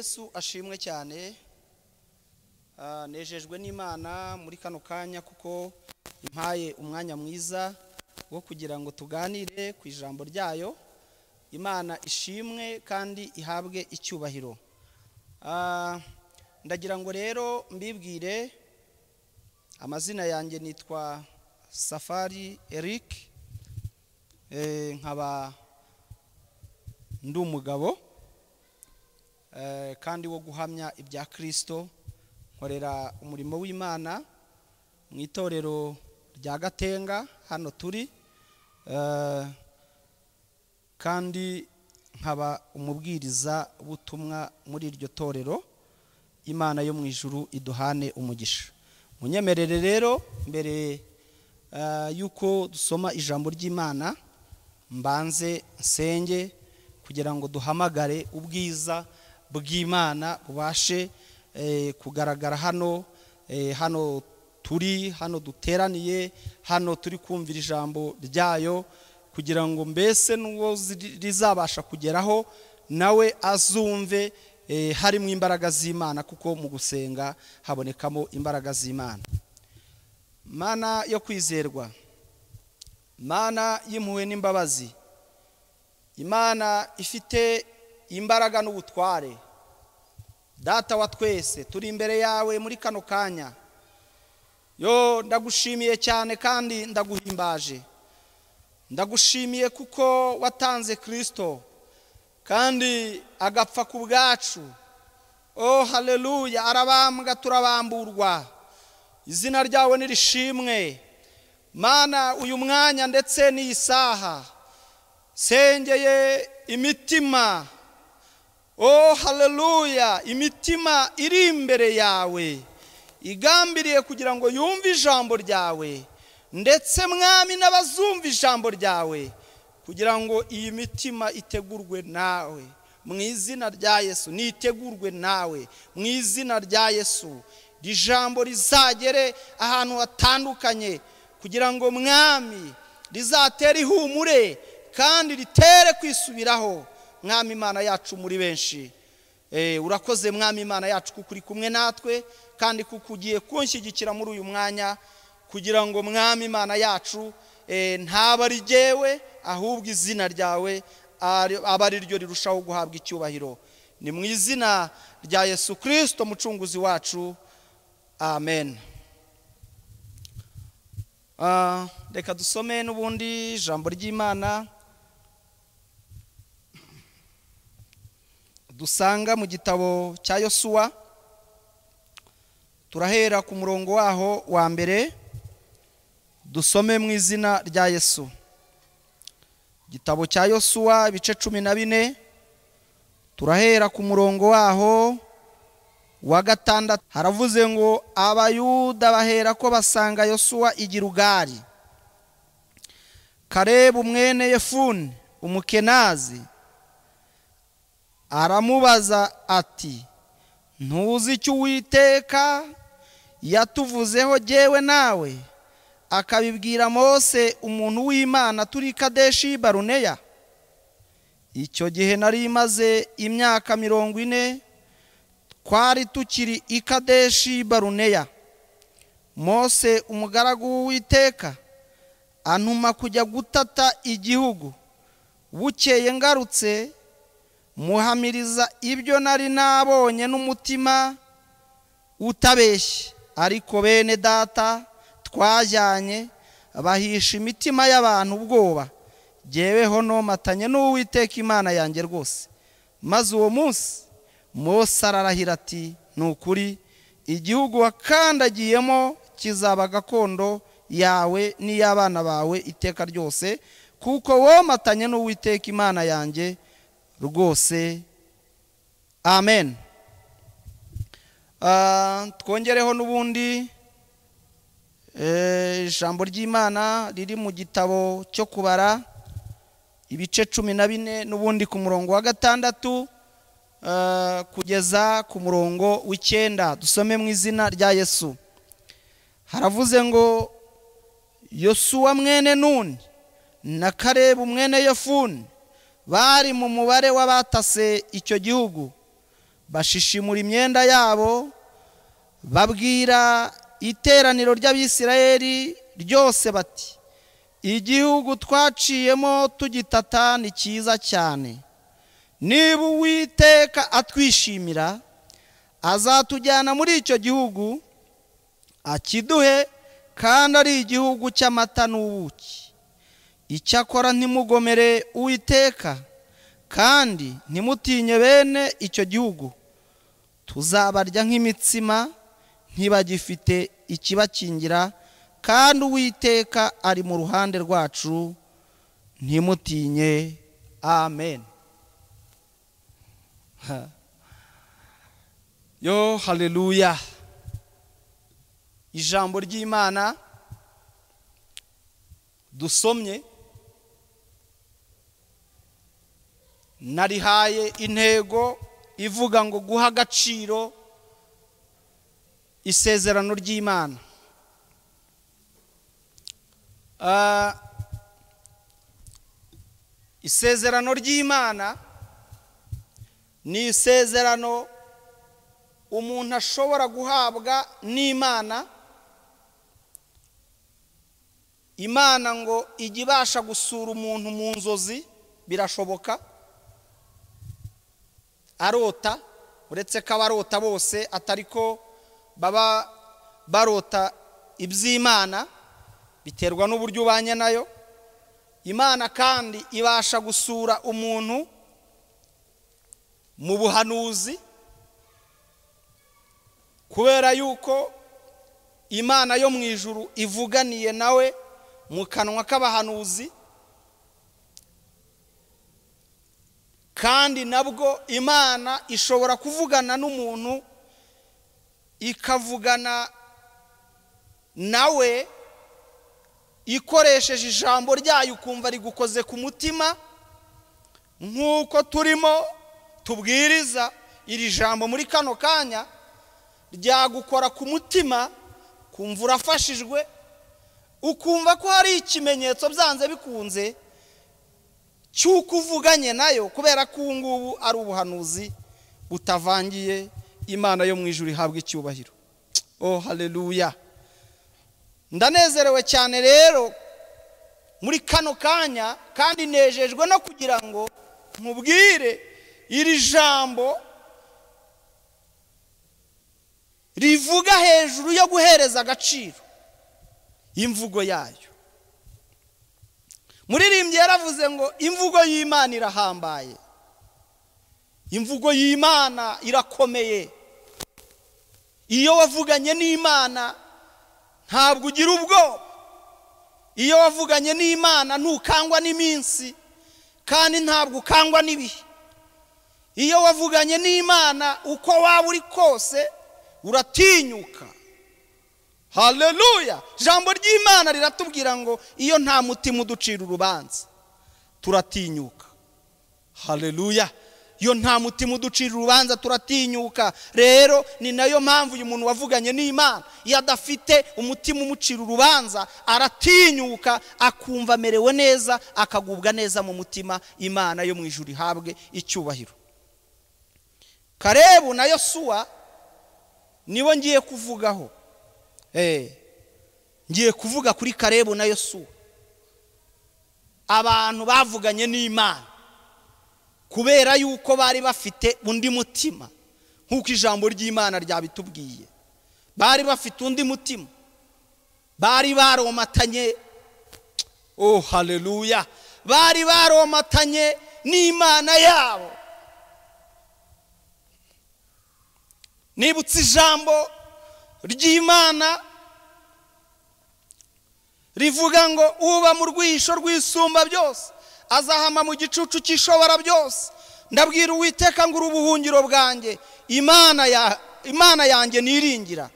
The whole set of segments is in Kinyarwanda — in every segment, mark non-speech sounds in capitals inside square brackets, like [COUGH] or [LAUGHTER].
yesu ashimwe cyane ah, nejejwe n'imana muri kano kanya kuko impaye umwanya mwiza wo kugira ngo tuganire ku ijambo ryayo imana ishimwe kandi ihabwe icyubahiro ah, ndagira ngo rero mbibwire amazina yanjye nitwa safari eric eh, nkaba ndi umugabo Eh, kandi wo guhamya ibya kirisito nkorera umurimo w'imana mu itorero rya gatenga hano turi eh, kandi nkaba umubwiriza butumwa muri iryo torero imana yo mu ijuru iduhane umugisha munyemerere rero mbere eh, y'uko dusoma ijambo ry'imana mbanze nsenge kugira ngo duhamagare ubwiza bw'imana bubashe eh, kugaragara hano eh, hano turi hano duteraniye hano turi kumvira ijambo ryayo kugira ngo mbese n'uwo rizabasha kugeraho nawe azumve eh, harimo imbaraga z'imana kuko mu gusenga habonekamo imbaraga z'imana mana yo kwizerwa mana y'impuhwe n'imbabazi imana ifite imbaraga n'ubutware data wa twese turi imbere yawe muri kano kanya yo ndagushimiye cyane kandi ndaguhimbaje ndagushimiye kuko watanze kirisito kandi agapfa ku bwacu oh haleluya arabambwa turabamburwa izina ryawe nirishimwe mana uyu mwanya ndetse n'iyi saha sengeye imitima oh haleluya imitima iri imbere yawe igambiriye kugira ngo yumve ijambo ryawe ndetse mwami n'abazumva ijambo ryawe kugira ngo iyi mitima itegurwe nawe mu izina rya yesu nitegurwe nawe mu izina rya yesu ijambo rizagere ahantu hatandukanye kugira ngo mwami rizatere ihumure kandi ritere kwisubiraho mwami imana yacu muri benshi eh, urakoze mwami imana yacu kuko uri kumwe natwe kandi kuko ugiye kunshyigikira muri uyu mwanya kugira ngo mwami imana yacu eh, ntaba ari jyewe ahubwo izina ryawe aba ari ryo rirushaho guhabwa icyubahiro ni mu izina rya yesu kirisito mucunguzi wacu amen ah, reka dusome n'ubundi ijambo ry'imana dusanga mu gitabo cya yosuwa turahera ku murongo waho wa mbere dusome mu izina rya yesu igitabo cya yosuwa ibice cumi na bine turahera ku murongo waho wa gatandatu haravuze ngo abayuda bahera ko basanga yosuwa igirugari karebu mwene yefuni umukenazi aramubaza ati ntuzi icyo uwiteka yatuvuzeho jyewe nawe akabibwira mose umuntu w'imana turi kadeshi baruneya icyo gihe nari maze imyaka mirongo ine twari tukiri i kadeshi baruneya mose umugaragu w'uwiteka antuma kujya gutata igihugu bukeye ngarutse muhamiriza ibyo nari nabonye n'umutima utabeshye ariko bene data twajyanye bahisha imitima y'abantu ubwoba ngeweho nomatanye n'uwiteka imana yanjye rwose maze uwo munsi Mose ararahira ati ni ukuri igihugu wakandagiyemo kizaba gakondo yawe n'iy'abana bawe iteka ryose kuko womatanye n'uwiteka imana yanjye rwose amen ah, twongereho n'ubundi eh, ijambo ry'imana riri mu gitabo cyo kubara ibice cumi na bine n'ubundi ku murongo wa gatandatu eh, kugeza ku murongo w'icyenda dusome mu izina rya yesu haravuze ngo yosuwa mwene nuni na karebu mwene yafuni bari mu mubare w'abatase icyo gihugu bashishimura imyenda yabo babwira iteraniro ry'abisirayeri ryose bati igihugu twaciyemo tugitata ni cyiza cyane niba uwiteka atwishimira azatujyana muri icyo gihugu akiduhe kandi ari igihugu cy'amata n'ubuki icyakora ntimugomere uwiteka kandi ntimutinye bene icyo gihugu tuzabarya nk'imitsima ntibagifite ikibakingira kandi uwiteka ari mu ruhande rwacu ntimutinye amen [LAUGHS] yo haleluya ijambo ry'imana dusomye narihaye intego ivuga ngo guha agaciro isezerano ry'imana ah, isezerano ry'imana ni isezerano umuntu ashobora guhabwa n'imana imana ngo ijye ibasha gusura umuntu mu nzozi birashoboka arota uretse ko abarota bose atari ko baba barota iby'imana biterwa n'uburyo ubanye nayo imana kandi ibasha gusura umuntu mu buhanuzi kubera yuko imana yo mu ijuru ivuganiye nawe mu kanwa k'abahanuzi kandi nabwo imana ishobora kuvugana n'umuntu ikavugana nawe ikoresheje ijambo ryayo ukumva rigukoze ku mutima nk'uko turimo tubwiriza iri jambo muri kano kanya ryagukora ku mutima kumva urafashijwe ukumva ko hari ikimenyetso byanze bikunze cy'uko uvuganye nayo kubera ko ubu ngubu ari ubuhanuzi butavangiye imana yo mu ijuru ihabwa icyubahiro oh hareruya ndanezerewe cyane rero muri kano kanya kandi nejejwe no kugira ngo nkubwire iri jambo rivuga hejuru yo guhereza agaciro imvugo yayo muririmbyi yaravuze ngo imvugo y'imana irahambaye imvugo y'imana irakomeye iyo wavuganye n'imana ntabwo ugira ubwoba iyo wavuganye n'imana ntukangwa n'iminsi kandi ntabwo ukangwa n'ibihe iyo wavuganye n'imana uko waba uri kose uratinyuka haleluya ijambo ry'imana riratubwira ngo iyo nta mutima uducira urubanza turatinyuka haleluya iyo nta mutima uducira urubanza turatinyuka rero ni nayo mpamvu uyu muntu wavuganye n'imana iyo adafite umutima umucira urubanza aratinyuka akumva amerewe neza akagubwa neza mu mutima imana yo mu ijuru ihabwe icyubahiro karebu na yosuwa nibo ngiye kuvugaho Eh, ngiye kuvuga kuri karebu na yosuwa abantu bavuganye n'imana kubera yuko bari bafite undi mutima nk'uko ijambo ry'imana ryabitubwiye bari bafite undi mutima bari baromatanye oh hareruya bari baromatanye n'imana yabo nibutse ijambo ry'imana rivuga ngo uba mu rwisho rwisumba byose azahama mu gicucu cy'ishobora byose ndabwira uwiteka ngo uri ubuhungiro bwanjye imana ya imana yanjye niringira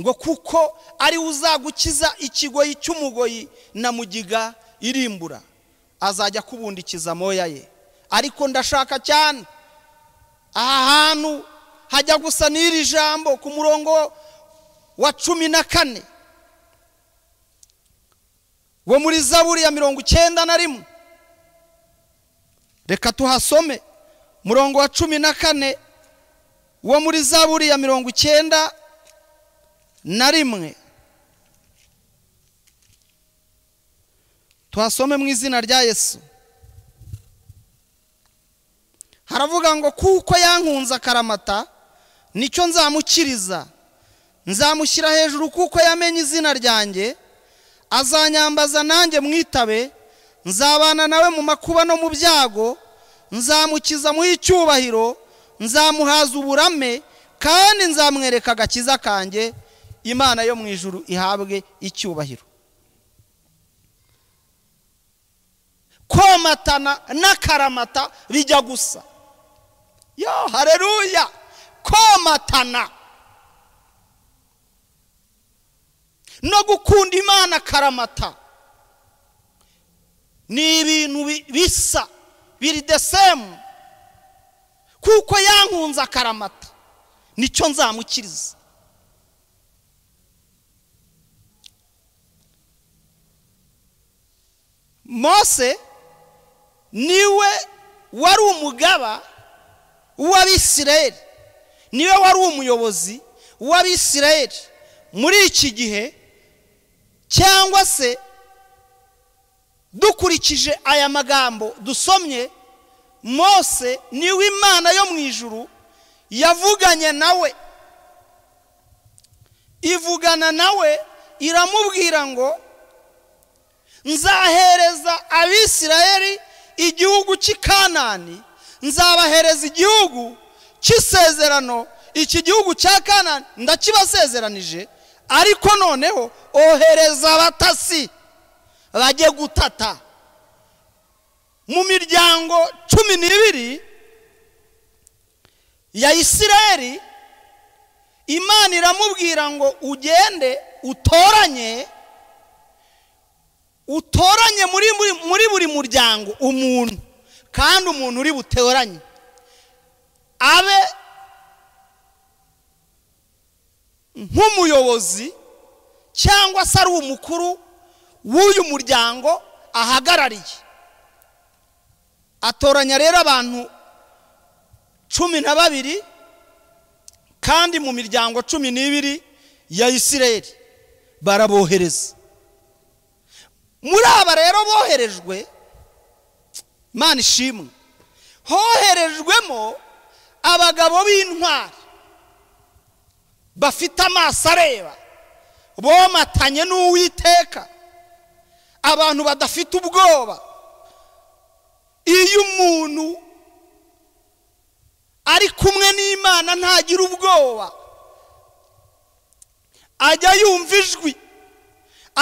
ngo kuko ari uzagukiza ikigoyi cy'umugoyi na mugiga irimbura azajya kubundikiza moya ye ariko ndashaka cyane aha hantu hajya gusa n'iri jambo ku murongo wa cumi na kane wo muri zaburi ya mirongo icyenda na rimwe reka tuhasome murongo wa cumi na kane wo muri zaburi ya mirongo icyenda na rimwe tuhasome mu izina rya yesu haravuga ngo kuko yankunze akaramata nicyo nzamukiriza nzamushyira hejuru kuko yamenye izina ryanjye azanyambaza nanjye mwitabe nzabana nawe mu makuba no mu byago nzamukiza mu icyubahiro nzamuhaza uburame kandi nzamwereka agakiza kanjye imana yo mu ijuru ihabwe icyubahiro komatana n'akaramata bijya gusa yo hareruya komatana no gukunda imana karamata ni ibintu bisa biri desemu kuko yankunze akaramata nicyo nzamukiriza mose niwe wari umugaba w'abisireri niwe wari umuyobozi w'abisirayeli muri iki gihe cyangwa se dukurikije aya magambo dusomye mose niwe imana yo mu ijuru yavuganye nawe ivugana nawe iramubwira ngo nzahereza abisirayeli igihugu cy'i kanani nzabahereza igihugu cy'isezerano iki gihugu cya kanani ndakibasezeranije ariko noneho ohereza abatasi bajye gutata mu miryango cumi n'ibiri ya isirayeli imana iramubwira ngo ugende utoranye utoranye muri buri muryango umuntu kandi umuntu uri butoranye abe nk'umuyobozi cyangwa se ari umukuru w'uyu muryango ahagarariye atoranya rero abantu cumi na babiri kandi mu miryango cumi n'ibiri ya isireri barabohereza muri aba rero boherejwe imana ishimwe hoherejwemo abagabo b'intwari bafite amaso areba bomatanye n'uwiteka abantu badafite ubwoba iyo umuntu ari kumwe n'imana ntagira ubwoba ajya yumva ijwi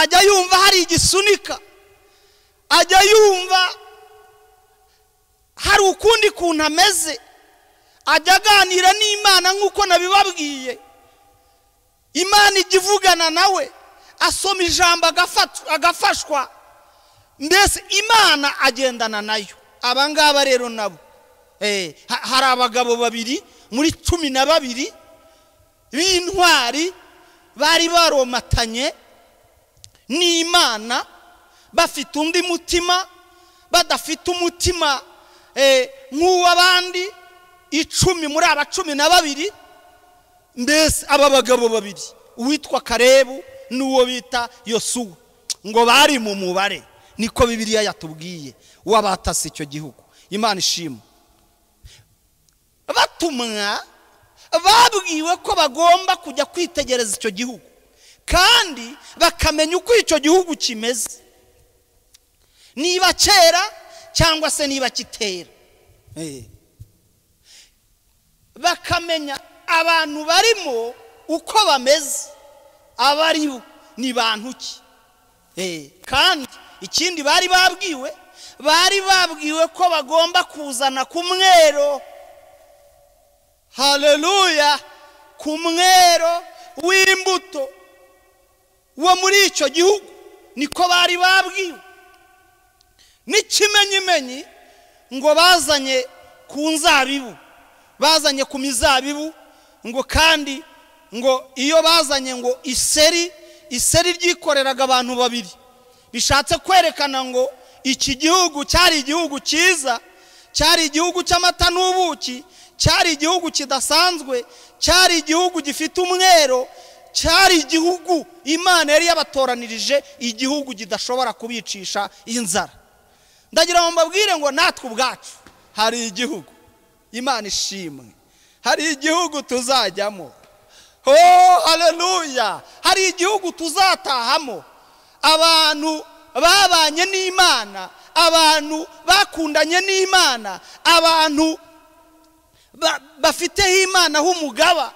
ajya yumva hari igisunika ajya yumva hari ukundi kuntu ameze ajya aganira n'imana nk'uko nabibabwiye imana ijya ivugana nawe asoma ijambo agafashwa mbese imana agendana nayo abangaba rero nabo eh, hari abagabo babiri muri cumi na babiri b'intwari bari baromatanye n'imana bafite undi mutima badafite umutima eh, nk'uw'abandi icumi muri aba cumi na babiri mbese aba bagabo babiri uwitwa karebu n'uwo bita yosuwa ngo bari mu mubare niko bibiriya yatubwiye w'abatasi icyo gihugu imana ishima batumwa babwiwe ko bagomba kujya kwitegereza icyo gihugu kandi bakamenya uko icyo gihugu kimeze niba cyera cyangwa se niba kitera eh. bakamenya abantu barimo uko bameze abari ni bantu ki eh, kandi ikindi bari babwiwe bari babwiwe ko bagomba kuzana ku mwero hareruya ku mwero w'imbuto wo muri icyo gihugu niko bari babwiwe n'ikimenyimenyi ngo bazanye ku nzabibu bazanye ku mizabibu ngo kandi ngo iyo bazanye ngo iseri iseri ryikoreraga abantu babiri bishatse kwerekana ngo iki gihugu cyari igihugu cyiza cyari igihugu cy'amata n'ubuki cyari igihugu kidasanzwe cyari igihugu gifite umwero cyari igihugu imana yari yabatoranirije igihugu kidashobora kubicisha inzara ndagira ngo mbabwire ngo natwe ubwacu hari igihugu imana ishimwe hari igihugu tuzajyamo ho hareruya hari igihugu tuzatahamo abantu babanye n'imana abantu bakundanye n'imana abantu bafiteho imana h'umugaba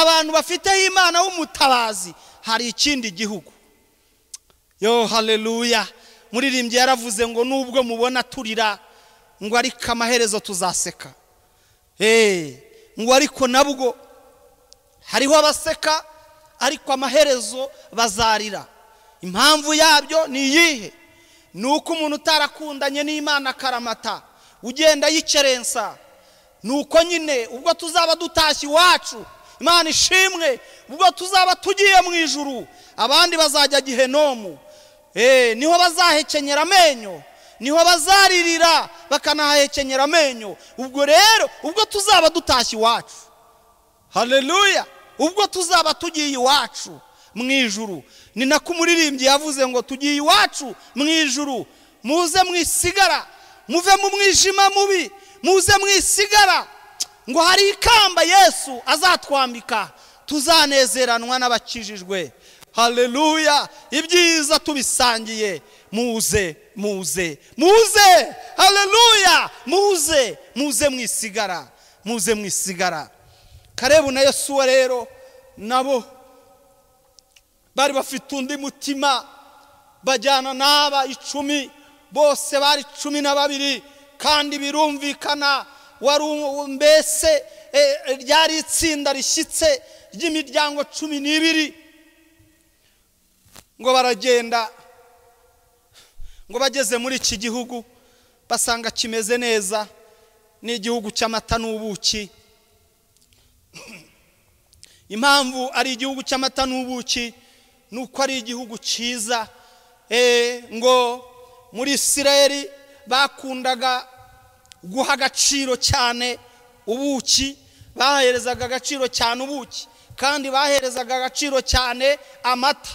abantu bafiteho imana h'umutabazi hari ikindi gihugu yo hareruya muririmbyi yaravuze ngo nubwo mubona turira ngo ariko amaherezo tuzaseka Eh, ngo ariko nabwo hariho abaseka ariko amaherezo bazarira impamvu yabyo ni iyihe ni uko umuntu utarakundanye n'imana akaramata ugenda yicerensa ni uko nyine ubwo tuzaba dutashye iwacu imana ishimwe ubwo tuzaba tugiye mu ijuru abandi bazajya gihe nomu eh, niho bazahekenyera amenyo niho bazaririra bakanahahekenyera amenyo ubwo rero ubwo tuzaba dutashye iwacu hareruya ubwo tuzaba tugiye iwacu mu ijuru ni nako umuririmbyi yavuze ngo tugiye iwacu mu ijuru muze mwisigara muve mu mwijima mubi muze mwisigara ngo hari ikamba yesu azatwambika tuzanezeranwa n'abakijijwe hareruya ibyiza tubisangiye muze muze muze haleluya muze muze mwisigara muze mwisigara karebu na yosuwa rero nabo bari bafite undi mutima bajyana n'aba icumi bose bari cumi na babiri kandi birumvikana wari mbese e, e, ryari itsinda rishyitse ry'imiryango cumi n'ibiri ngo baragenda ngo bageze muri iki gihugu basanga kimeze neza n'igihugu cy'amata n'ubuki [CLEARS THROAT] impamvu ari igihugu cy'amata n'ubuki ni uko ari igihugu cyiza eh, ngo muri isirayeli bakundaga guha agaciro cyane ubuki baherezaga agaciro cyane ubuki kandi baherezaga agaciro cyane amata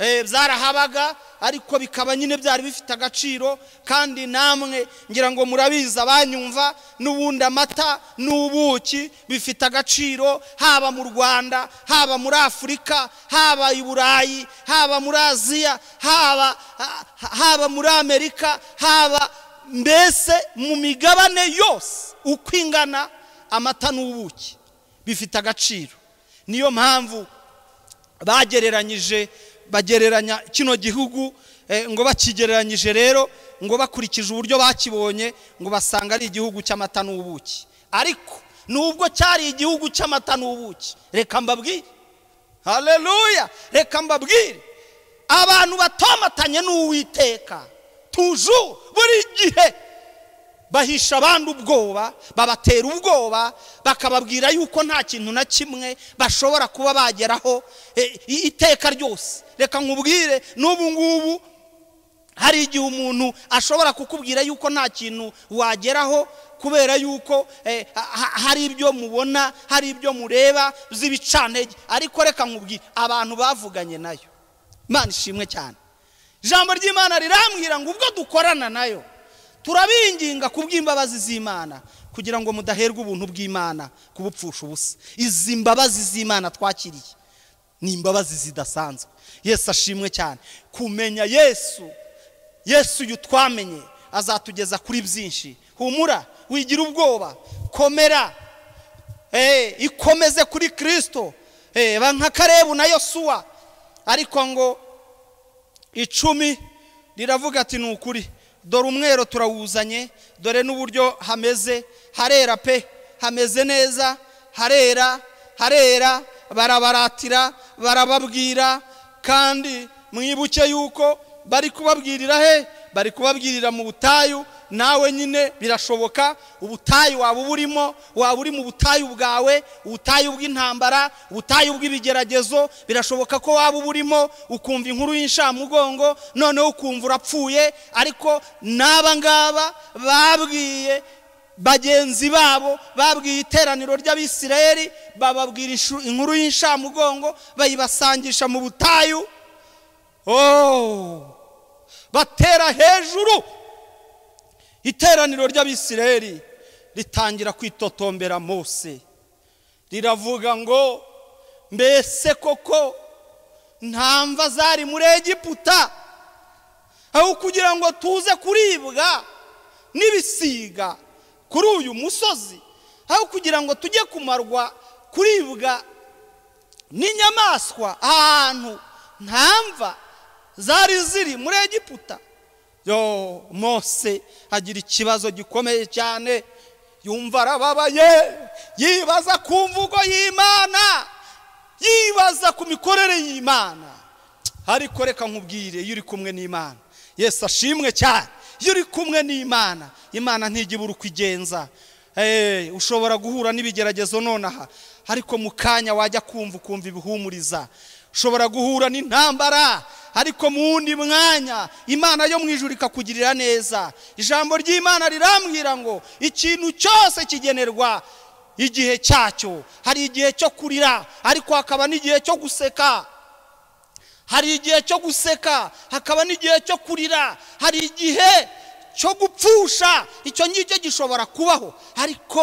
Eh, byarahabaga ariko bikaba nyine byari bifite agaciro kandi namwe ngira ngo murabizi abanyumva n'ubundi amata n'ubuki bifite agaciro haba mu rwanda haba muri afurika haba i burayi haba muri aziya haba haba muri amerika haba mbese mu migabane yose uko ingana amata n'ubuki bifite agaciro niyo mpamvu bagereranyije bagereranya kino gihugu eh, ngo bakigereranyije rero ngo bakurikije uburyo bakibonye ngo basanga ari igihugu cy'amata n'ubuki ariko nubwo cyari igihugu cy'amata n'ubuki reka mbabwire hareruya reka mbabwire abantu batomatanye n'uwiteka tuju buri gihe bahisha abandi ubwoba babatera ubwoba bakababwira yuko nta kintu na kimwe bashobora kuba bageraho e, iteka ryose reka nkubwire n'ubu ngubu hari igihe umuntu ashobora kukubwira yuko nta kintu wageraho kubera yuko e, hari ibyo mubona hari ibyo mureba z'ibicanege ariko reka nkubwire abantu bavuganye nayo imana ishimwe cyane ijambo ry'imana rirambwira ngo ubwo dukorana nayo turabinginga kubw'imbabazi z'imana kugira ngo mudaherwe ubuntu bw'imana kubupfusha ubusa izi mbabazi z'imana twakiriye ni imbabazi zidasanzwe yesu ashimwe cyane kumenya yesu yesu uyu twamenye azatugeza kuri byinshi humura wigira ubwoba komera eh, ikomeze kuri kirisito eh, ba nka karebu na yosuwa ariko ngo icumi riravuga ati ni ukuri dore umwero turawuzanye dore n'uburyo hameze harera pe hameze neza harera harera barabaratira barababwira kandi mwibuke yuko bari kubabwirira he bari kubabwirira mu butayu nawe nyine birashoboka ubutayu waba uburimo waba uri mu butayu bwawe ubutayu bw'intambara ubutayu bw'ibigeragezo birashoboka ko waba uburimo ukumva inkuru y'inshamugongo noneho ukumva urapfuye ariko n'aba ngaba babwiye bagenzi babo babwiye iteraniro ry'abisirayeri bababwira inkuru y'inshamugongo bayibasangisha mu butayu oh! batera hejuru iteraniro ry'abisirayeli ritangira kwitotombera Mose riravuga ngo mbese koko nta mva zari muri egiputa aho kugira ngo tuze kuribwa n'ibisiga kuri uyu musozi aho kugira ngo tujye kumarwa kuribwa n'inyamaswa ahantu nta mva zari ziri muri egiputa yo mose agira ikibazo gikomeye cyane yumva arababaye yibaza ku mvugo y'imana yibaza ku mikorere y'imana ariko reka nkubwire iyo uri kumwe n'imana yesu ashimwe cyane iyo uri kumwe n'imana imana ntigibura uko igenza eh, ushobora guhura n'ibigeragezo nonaha ariko mu kanya wajya kumva ukumva ibihumuriza ushobora guhura n'intambara ariko mu wundi mwanya imana yo mu ijuru ikakugirira neza ijambo ry'imana rirambwira ngo ikintu cyose kigenerwa igihe cyacyo hari igihe cyo kurira ariko hakaba n'igihe cyo guseka hari igihe cyo guseka hakaba n'igihe cyo kurira hari igihe cyo gupfusha icyo ngicyo gishobora kubaho ariko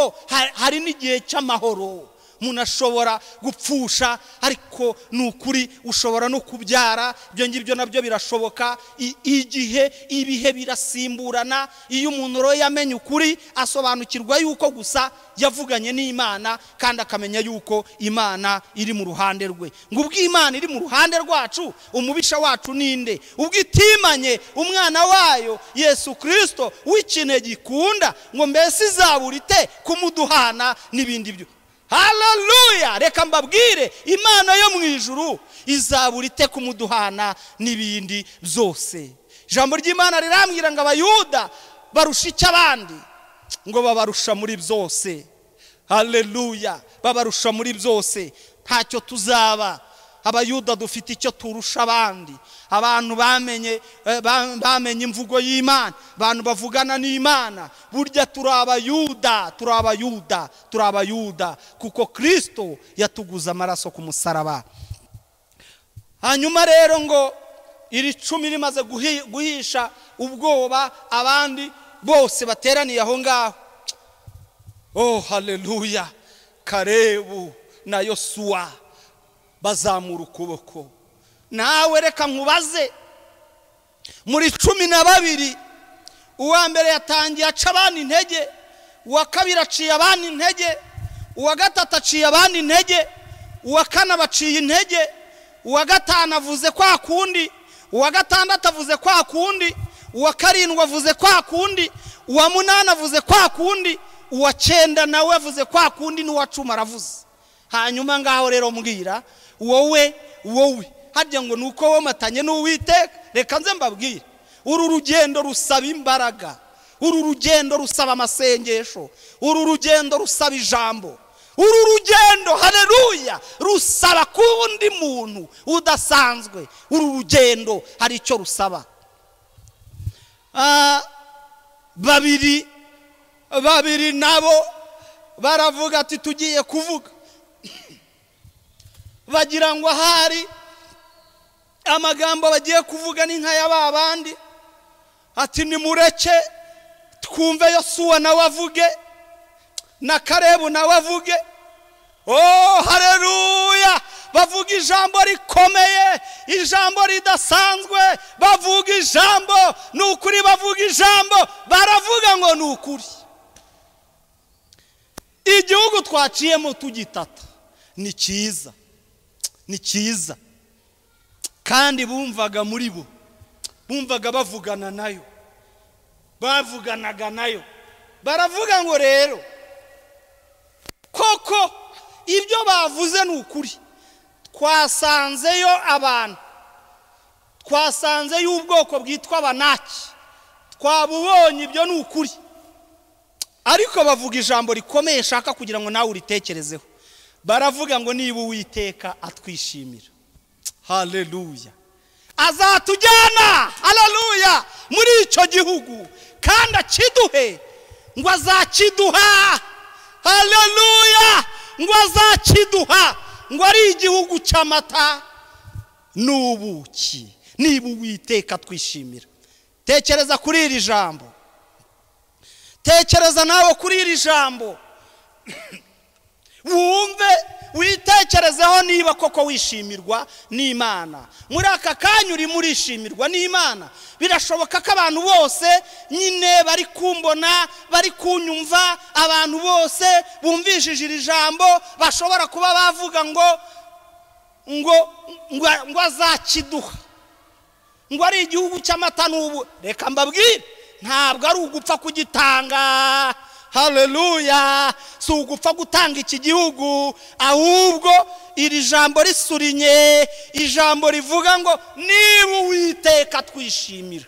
hari n'igihe cy'amahoro umuntu ashobora gupfusha ariko ni ukuri ushobora no kubyara ibyo ngibyo nabyo birashoboka igihe ibihe birasimburana iyo umuntu rero yamenye ukuri asobanukirwa yuko gusa yavuganye n'imana kandi akamenya yuko imana iri mu ruhande rwe ngo ubwo imana iri mu ruhande rwacu umubisha wacu ninde ubwo itimanye umwana wayo yesu kirisito w'ikinege gikunda ngo mbese izabura ite kumuduhana n'ibindi byo hararuya reka mbabwire imana yo mu ijuru izabura ite kumuduhana n'ibindi byose ijambo ry'imana rirambwira ngo abayuda barusha icyo abandi ngo babarusha muri byose hararuya babarusha muri byose ntacyo tuzaba abayuda dufite icyo turusha abandi abantu bamenye eh, bamenye imvugo y'imana abantu bavugana n'imana burya turi abayuda turi abayuda turi abayuda kuko kirisito yatuguze amaraso ku musaraba hanyuma rero ngo iri cumi rimaze guhisha ubwoba abandi bose bateraniye aho ngaho oh hareruya karebu na yosuwa bazamura ukuboko nawe reka nkubaze muri cumi na babiri uwa mbere yatangiye aca abana intege uwa kabiri aciye abana intege uwa gatatu aciye abana intege uwa kane abaciye intege uwa gatanu avuze kwa kundi uwa gatandatu avuze kwa kundi uwa karindwi avuze kwa kundi uwa munani avuze kwa kundi uwa cyenda nawe avuze kwa kundi n'uwa cumi aravuze hanyuma ngaho rero mbwira wowe wowe harya ngo ni uko womatanye n'uwiteka reka nze mbabwire uru rugendo rusaba imbaraga uru rugendo rusaba amasengesho uru rugendo rusaba ijambo uru rugendo hareruya rusaba ku wundi muntu udasanzwe uru rugendo hari icyo rusaba ah, babiri babiri nabo baravuga ati tugiye kuvuga bagira ngo ahari amagambo bagiye kuvuga ni nk'aya ba bandi ati nimureke twumve yosuwa nawe avuge na karebu nawe avuge oh hareruya bavuga ijambo rikomeye ijambo ridasanzwe bavuga ijambo ni ukuri bavuga ijambo baravuga ngo ni ukuri igihugu twaciyemo tugitata ni cyiza ni cyiza kandi bumvaga muri bo bumvaga bavugana nayo bavuganaga nayo baravuga ngo rero koko ibyo bavuze ni ukuri twasanzeyo abantu twasanzeyo ubwoko bwitwa banaki twabubonye ibyo ni ukuri ariko bavuga ijambo rikomeye shaka kugira ngo nawe uritekerezeho baravuga ngo niba uwiteka atwishimira hareruya azatujyana hareruya muri icyo gihugu kandi akiduhe ngo azakiduha hareruya ngo azakiduha ngo ari igihugu cy'amata n'ubuki niba uwiteka twishimira tekereza kuri iri jambo tekereza nawe kuri iri jambo wumve witekerezeho niba koko wishimirwa n'imana muri aka kanya urimo urishimirwa n'imana birashoboka ko abantu bose nyine bari kumbona bari kunyumva abantu bose bumvishije iri jambo bashobora kuba bavuga ngo ngo ngo azakiduha ngo ari igihugu cy'amata n'ubu reka mbabwire ntabwo ari ugupfa kugitanga hareruya si ugupfa gutanga iki gihugu ahubwo iri jambo risurinye ijambo rivuga ngo niba uwiteka twishimira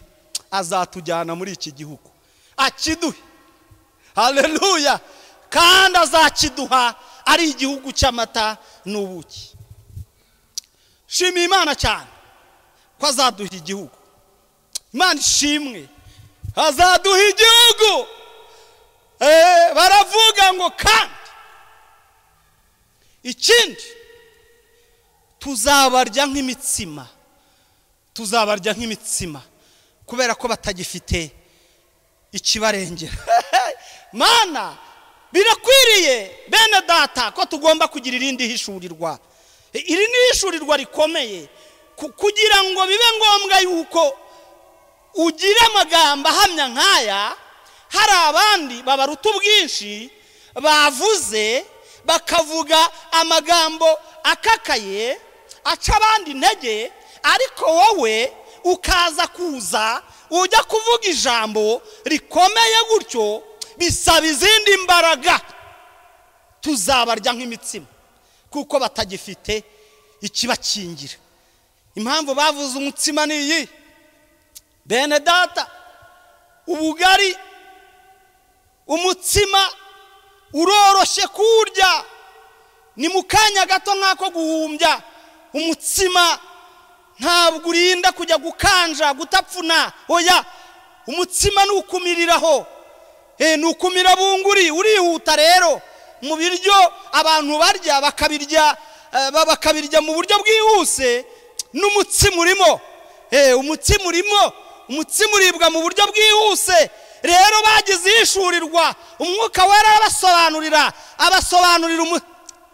azatujyana muri iki gihugu akiduhe hareruya kandi azakiduha ari igihugu cy'amata n'ubuki shimiye imana cyane ko azaduha igihugu imana ishimwe azaduha igihugu baravuga eh, ngo kandi ikindi tuzabarya nk'imitsima tuzabarya nk'imitsima kubera ko batagifite ikibarengera [LAUGHS] mana birakwiriye bene data ko tugomba kugira irindi hishurirwa iri ni ishurirwa rikomeye kugira ngo bibe ngombwa yuko ugira amagambo ahamya nk'aya hari abandi babaruta ubwinshi bavuze bakavuga amagambo akakaye aca abandi intege ariko wowe ukaza kuza ujya kuvuga ijambo rikomeye gutyo bisaba izindi mbaraga tuzabarya nk'imitsima kuko batagifite ikibakingira impamvu bavuze umutsima ni iyi bene data ubugari umutsima uroroshye kurya, ni mu kanya gato nk'ako guhumbya umutsima ntabwo urinda kujya gukanja gutapfuna oya umutsima ni ukumiriraho eh, ni ukumira bunguri urihuta rero mu biryo abantu barya bakabirya eh, bakabirya mu buryo bwihuse n'umutsima urimo eh, umutsima urimo umutsima uribwa mu buryo bwihuse rero bagize ishurirwa umwuka wera abasobanurira abasobanurira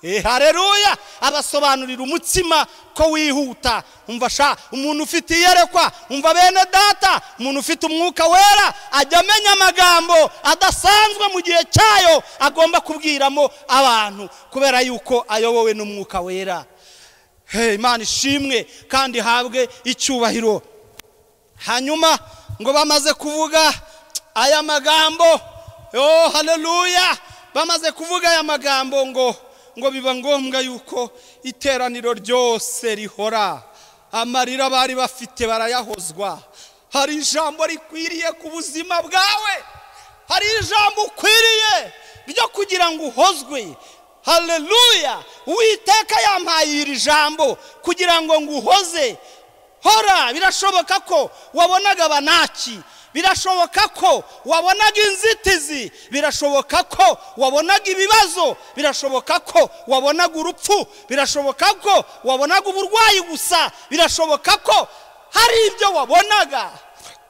eh, hareruya abasobanurira umutsima ko wihuta umva sha umuntu ufite iyerekwa umva bene data umuntu ufite umwuka wera ajya amenya amagambo adasanzwe mu gihe cyayo agomba kubwiramo abantu kubera yuko ayobowe n'umwuka wera imana ishimwe kandi ihabwe icyubahiro hanyuma ngo bamaze kuvuga aya magambo yo haleluya bamaze kuvuga aya magambo ngo ngo biba ngombwa yuko iteraniro ryose rihora amarira bari bafite barayahozwa hari ijambo rikwiriye ku buzima bwawe hari ijambo ukwiriye ryo kugira ngo uhozwe haleluya uwiteka yampaye iri jambo kugira ngo nguhoze hora birashoboka ko wabonaga banaki birashoboka ko wabonaga inzitizi birashoboka ko wabonaga ibibazo birashoboka ko wabonaga urupfu birashoboka ko wabonaga uburwayi gusa birashoboka ko hari ibyo wabonaga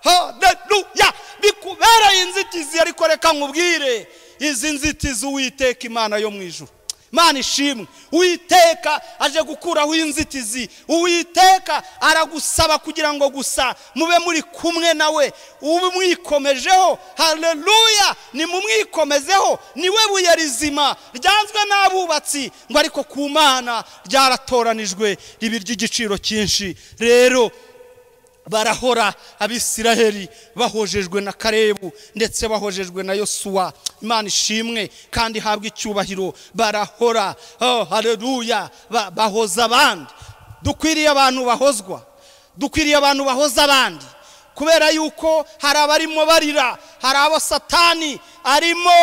haderuya bikubereye inzitizi ariko reka nkubwire izi nzitizi uwiteka imana yo mu ijuru Mana ishimwe uwiteka aje gukuraho inzitizi uwiteka aragusaba kugira ngo gusa mube muri kumwe nawe umwikomejeho hareruya ni mumwikomezeho niwe buye rizima ryanzwe n'abubatsi ngo ariko ku mana ryaratoranijwe ribi ry'igiciro cyinshi rero barahora abisiraheli bahojejwe na karebu ndetse bahojejwe na yosuwa imana ishimwe kandi ihabwa icyubahiro barahora oh hareruya bahoza abandi dukwiriye abantu bahozwa dukwiriye abantu bahoza abandi kubera yuko hari abarimo barira hari abo satani arimo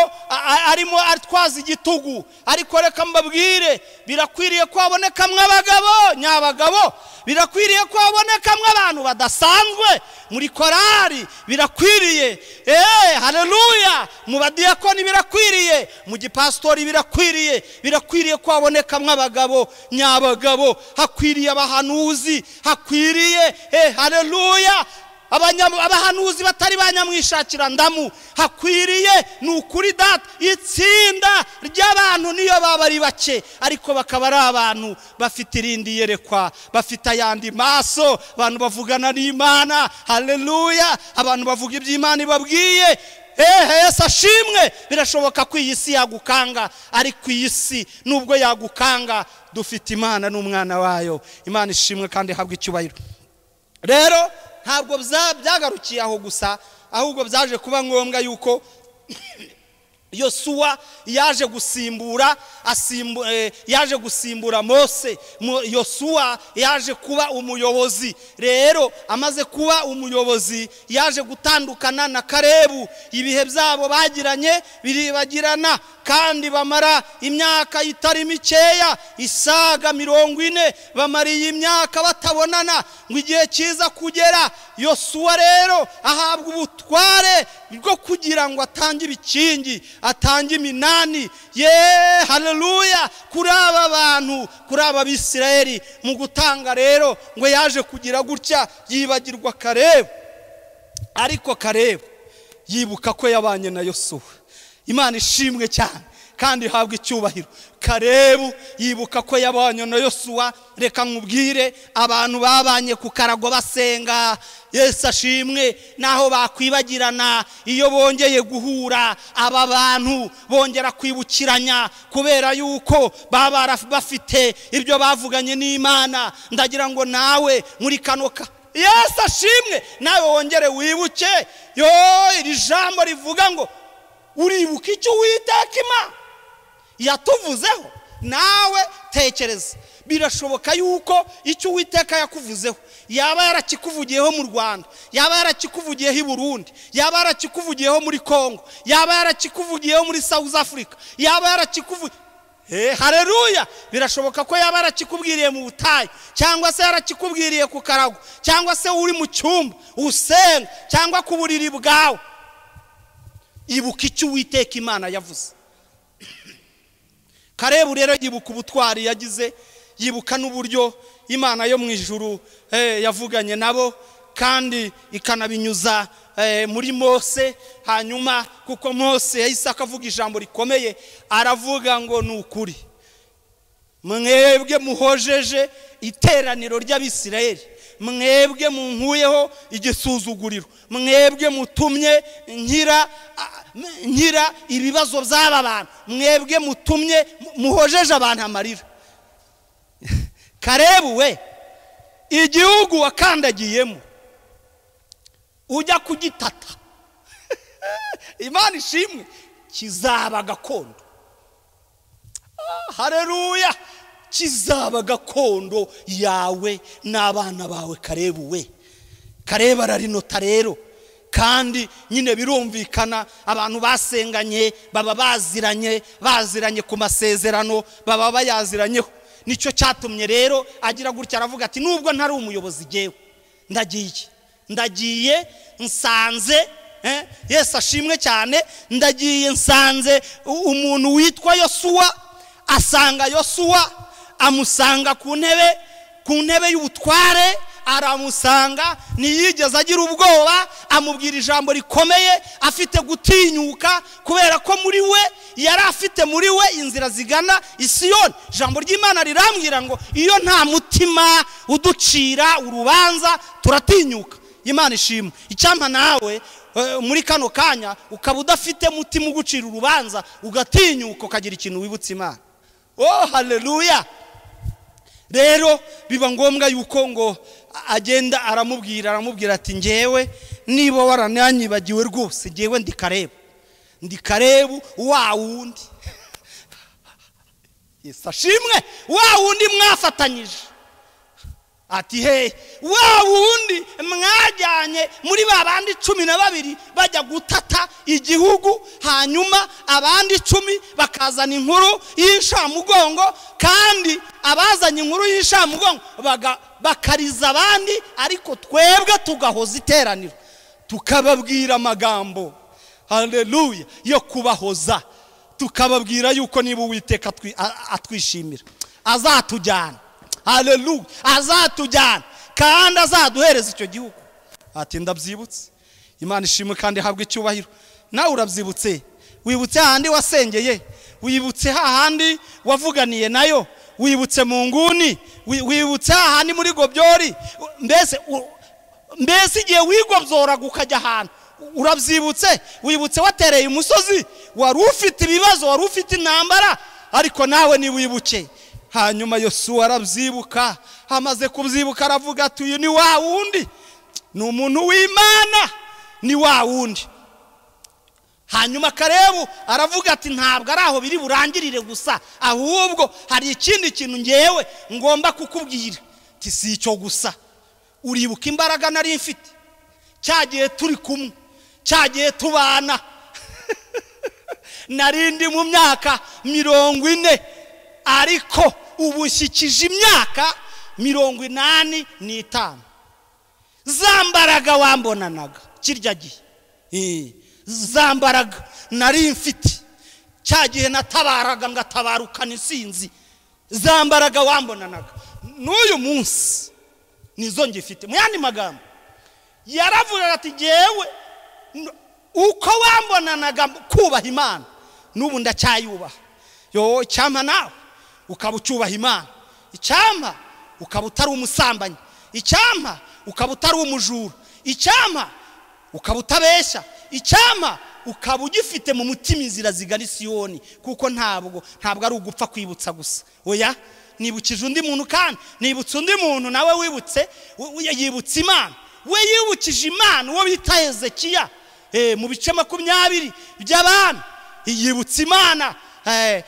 arimo atwaza igitugu ariko reka mbabwire birakwiriye ko habonekamo abagabo nyabagabo birakwiriye ko habonekamo abantu badasanzwe muri korari birakwiriye eee eh, hareruya mu badiyakoni birakwiriye mu gipasitori birakwiriye birakwiriye ko habonekamo abagabo nyabagabo hakwiriye abahanuzi hakwiriye eee eh, hareruya abahanuzi batari banyamwishakira ndamu hakwiriye ni ukuri data itsinda ry'abantu niyo baba ari bake ariko bakaba ari abantu bafite irindi yerekwa bafite ayandi maso abantu bavugana n'imana hareruya abantu bavuga iby'imana ibabwiye ehe Yesu ashimwe birashoboka ko iyi si yagukanga ariko iyi si nubwo yagukanga dufite imana n'umwana wayo imana ishimwe kandi ihabwa icyubahiro rero ntabwo byagarukiye aho gusa ahubwo byaje kuba ngombwa yuko yosuwa yaje gusimbura eh, yaje gusimbura mose yosuwa yaje kuba umuyobozi rero amaze kuba umuyobozi yaje gutandukana na karebu ibihe byabo bagiranye biribagirana kandi bamara imyaka itari mikeya isaga mirongo ine bamariye imyaka batabonana ngo igihe cyiza kugera yosuwa rero ahabwa ubutware bwo kugira ngo atangire ibikingi atange iminani ye hareruya kuri aba bantu kuri aba bisirayeri mu gutanga rero ngo yaje kugira gutya yibagirwa kareba ariko kareba yibuka ko yabanye na yosuwa imana ishimwe cyane kandi ihabwa icyubahiro karebu yibuka ko yabonye na yosuwa reka nkubwire abantu babanye ku karago basenga yesu ashimwe naho bakwibagirana iyo bongeye guhura aba bantu bongera kwibukiranya kubera yuko baba bafite ibyo bavuganye n'imana ndagira ngo nawe muri kanoka yesu ashimwe nawe wongere wibuke yo iri jambo rivuga ngo uribuka icyo uwiteka imana yatuvuzeho nawe tekereza birashoboka yuko icyo uwiteka yakuvuzeho yaba yarakikuvugiyeho mu rwanda yaba yarakikuvugiyeho i burundi yaba yarakikuvugiyeho muri congo yaba yarakikuvugiyeho muri south africa yaba yarakikuvugiyeho hareruya birashoboka ko yaba yarakikubwiriye mu butayu cyangwa se yarakikubwiriye ku karago cyangwa se uri mu cyumba usenga cyangwa ku buriri bwawe ibuka icyo uwiteka imana yavuze karebu rero yibuka ubutwari yagize yibuka n'uburyo imana yo mu ijuru eh, yavuganye nabo kandi ikanabinyuza eh, muri mose hanyuma kuko mose yahise akavuga ijambo rikomeye aravuga ngo ni ukuri mwebwe muhojeje iteraniro ry'abisirayeli mwebwe munkuyeho igisuzuguriro mwebwe mutumye nkira ibibazo by'aba bantu mwebwe mutumye muhojeje abantu amarira karebu we igihugu wakandagiyemo ujya kugitata [LAUGHS] imana ishimwe kizaba gakondo ah, hareruya kizaba gakondo yawe n'abana bawe karebu we kareba ararinota rero kandi nyine birumvikana abantu basenganye baba baziranye baziranye ku masezerano baba bayaziranyeho nicyo cyatumye rero agira gutya aravuga ati nubwo ntari umuyobozi ngewe ndagiye ndagiye nsanze eh? yesi ashimwe cyane ndagiye nsanze umuntu witwa yosuwa asanga yosuwa amusanga ku ntebe ku ntebe y'ubutware aramusanga ntiyigeze agira ubwoba amubwira ijambo rikomeye afite gutinyuka kubera ko muri we yari afite muri we inzira zigana isiyoni ijambo ry'imana rirambwira ngo iyo nta mutima uducira urubanza turatinyuka imana ishima icyampa nawe eh, muri kano kanya ukaba udafite mutima ugucira urubanza ugatinyuka ukagira ikintu wibutsa imana oh hareruya rero biba ngombwa yuko ngo agenda aramubwira aramubwira ati ngewe niba warananyibagiwe rwose ngewe ndi karebu ndi karebu wa wundi [LAUGHS] ashimwe wa wundi mwafatanyije ati he wa wundi mwajyanye muri ba bandi cumi na babiri bajya gutata igihugu hanyuma abandi icumi bakazana inkuru y'incamugongo kandi abazanye inkuru y'incamugongo baga bakariza abandi ariko twebwe tugahoza iteraniro tukababwira amagambo hareruya yo kubahoza tukababwira yuko niba uwiteka atwishimira azatujyana hareruya azatujyana kandi azaduhereza icyo gihugu ati ndabyibutse imana ishimwe kandi ihabwa icyubahiro nawe urabyibutse wibutse hahandi wasengeye wibutse hahandi wavuganiye nayo wibutse mu nguni wibutse hahandi muri gobyori mbese mbese igihe wigobyoraga ukajya ahantu urabyibutse wibutse watereye umusozi wari ufite ibibazo wari ufite intambara ariko nawe ntiwibuke hanyuma yosuwa arabyibuka hamaze kubyibuka aravuga ati uyu ni wa wundi ni umuntu w'imana ni wa wundi hanyuma karebu aravuga ati ntabwo ari aho biri burangirire gusa ahubwo hari ikindi kintu ngewe ngomba kukubwira si icyo gusa uribuka imbaraga nari mfite cyagiye turi kumwe cyagiye tubana [LAUGHS] narindi mu myaka mirongo ine ariko ubushyikije imyaka mirongo inani n'itanu za mbaraga wambonanaga kirya gihe eh. za mbaraga nari mfite cya gihe natabaraga ngatabarukana isinzi za mbaraga wambonanaga n'uyu munsi nizo ngifite mu yandi magambo yaravugaga ati ngewe uko wambonanaga kubaha imana n'ubu ndacyayubaha yo icyampa nawe ukaba ucyubaha imana icyampa ukaba utari umusambanyi icyampa ukaba utari umujura icyampa ukaba utabeshya icyama ukaba ugifite mu mutima inzira zigana isiyoni kuko ntabwo ntabwo ari ugupfa kwibutsa gusa oya nibukije undi muntu kandi nibutse undi muntu nawe wibutse yibutse imana we yibukije imana uwo bita hezekiya eh, mu bice makumyabiri by'abami yibutse imana eh,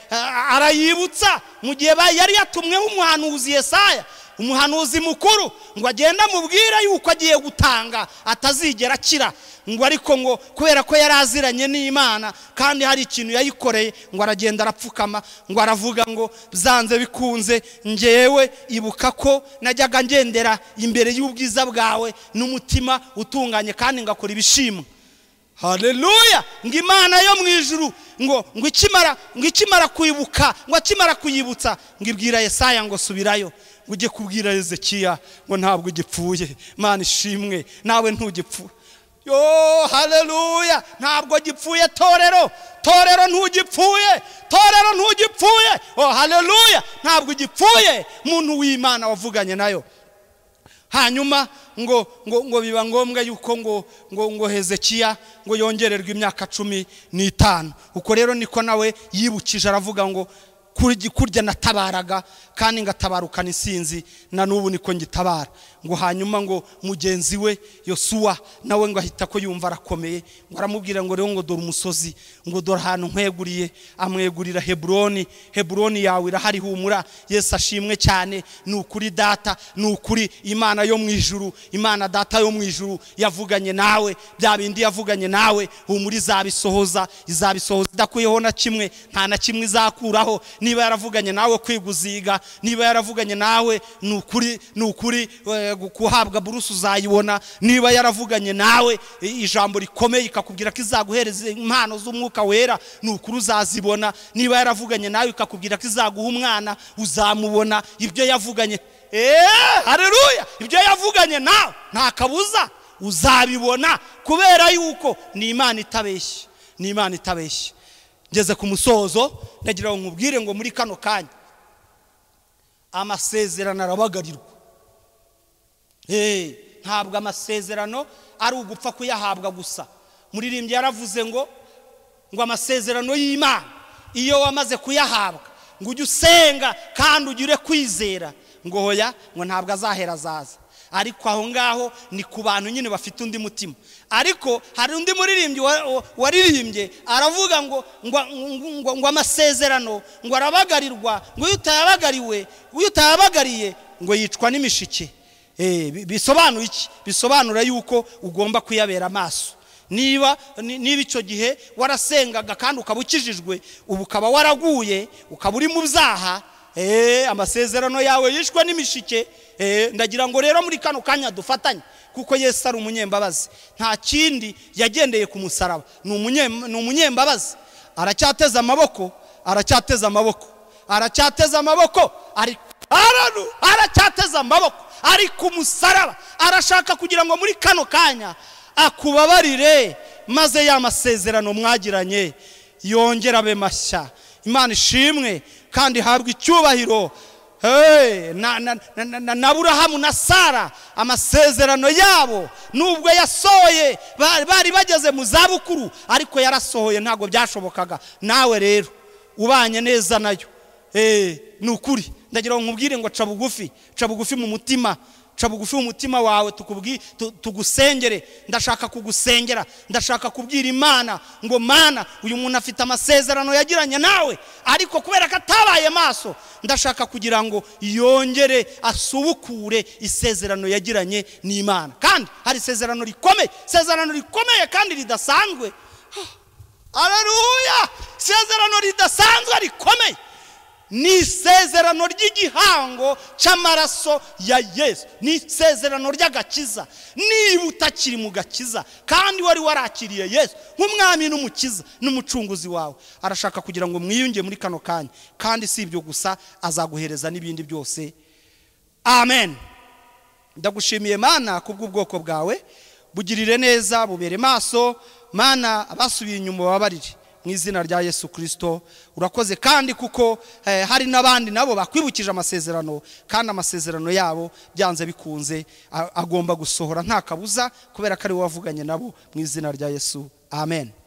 arayibutsa mu gihe yari yatumweho umuhanuzi Yesaya umuhanuzi mukuru ngo agende amubwire yuko agiye gutanga atazigera akira ngo ariko ngo kubera ko yari aziranye n'imana kandi hari ikintu yayikoreye ngo aragenda arapfukama ngo aravuga ngo byanze bikunze ngewe ibuka ko najyaga ngendera imbere y'ubwiza bwawe n'umutima utunganye kandi ngakora ibishimwa hareruya ngo imana yo mu ijuru ngo ngo ikimara ikimara kwibuka ngo akimara kuyibutsa ngo ibwira Yesaya ngo subirayo ujye kubwira Hezekiya ngo ntabwo ugipfuye Imana ishimwe nawe ntugipfuye yo hareruya ntabwo gipfuye torero torero ntugipfuye torero ntugipfuye oh hareruya ntabwo gipfuye umuntu w'imana wavuganye nayo hanyuma ngo ngo ngo biba ngombwa yuko ngo ngo ngo hezekiya ngo yongererwe imyaka cumi n'itanu uko rero niko nawe yibukije aravuga ngo kurya natabaraga kandi ngatabarukana isinzi na n'ubu niko ngitabara ngo hanyuma ngo mugenzi we yosuwa nawe ngo ahita ko yumva arakomeye ngo aramubwira ngo rero ngo dore umusozi ngo dore ahantu nkweguriye amwegurira heburoni heburoni yawe irahari humura yesu ashimwe cyane ni ukuri data ni ukuri imana yo mu ijuru imana data yo mu ijuru yavuganye nawe bya bindi yavuganye nawe humura izabisohoza izabisohoza idakuyeho na kimwe nta na kimwe izakuraho niba yaravuganye nawe kwiguziga niba yaravuganye nawe ni ukuri ni ukuri eh, guhabwa buruse uzayibona niba yaravuganye nawe ijambo rikomeye ikakubwira ko izaguhereza impano z'umwuka wera ni ukuri uzazibona niba yaravuganye nawe ikakubwira ko izaguha umwana uzamubona ibyo yavuganye eee eh, hareruya ibyo yavuganye nawe nta kabuza uzabibona kubera yuko ni imana itabeshye ni imana itabeshye ngeze ku musozo ndagira ngo nkubwire ngo muri kano kanya amasezerano arabagarirwa eh, ntabwo amasezerano ari ugupfa kuyahabwa gusa muririmbyi yaravuze ngo ngo amasezerano y'imana iyo wamaze kuyahabwa ngo ujye usenga kandi ugire kwizera ngo hoya ngo ntabwo azahera azaza ariko aho ngaho ni ku bantu nyine bafite undi mutima ariko hari undi muririmbyi waririmbye aravuga ngo ngo amasezerano ngo arabagarirwa ngo iyo utayabagariwe iyo utayabagariye ngo yicwa n'imishike eh, bisobanura iki bisobanura yuko ugomba kuyabera amaso niba niba icyo gihe warasengaga kandi ukaba ukijijwe ubu ukaba waraguye ukaba uri mu byaha eh, amasezerano yawe yishwe n'imishike Eh, ndagira ngo rero muri kano kanya dufatanye kuko Yesu ari umunyembabazi nta kindi yagendeye ku musaraba ni umunyembabazi aracyateze amaboko aracyateze amaboko aracyateze amaboko aracyateze amaboko ari ku musaraba arashaka kugira ngo muri kano kanya akubabarire maze ya masezerano mwagiranye yongera abe mashya imana ishimwe kandi habwa icyubahiro na burahamu na sara amasezerano yabo nubwo yasohoye bari bageze mu zabukuru ariko yarasohoye ntabwo byashobokaga nawe rero ubanye neza nayo eh, ni ukuri ndagira ngo nkubwire ngo ca bugufi ca bugufi mu mutima ca bugufi umutima wawe tugusengere ndashaka kugusengera ndashaka kubwira imana ngo mana uyu muntu afite amasezerano yagiranye nawe ariko kubera ko atabaye maso ndashaka kugira ngo yongere asubukure isezerano yagiranye n'imana kandi hari isezerano rikomeye isezerano rikomeye kandi ridasanzwe araruya ah, isezerano ridasanzwe rikomeye ni isezerano ry'igihango cy'amaraso ya yesu ni isezerano ry'agakiza niba utakiri mu gakiza kandi wari warakiriye yesu nk'umwami n'umukiza n'umucunguzi wawe arashaka kugira ngo mwiyunge muri kano kanya kandi si ibyo gusa azaguhereza n'ibindi byose amen ndagushimiye mana kubw'ubwoko bwawe bugirire neza bubere maso mana abasubiye inyuma babarire mu izina rya yesu Kristo urakoze kandi kuko eh, hari n'abandi nabo bakwibukije amasezerano kandi amasezerano yabo byanze bikunze agomba gusohora nta kabuza kubera ko ari wowe wavuganye nabo mu izina rya yesu amen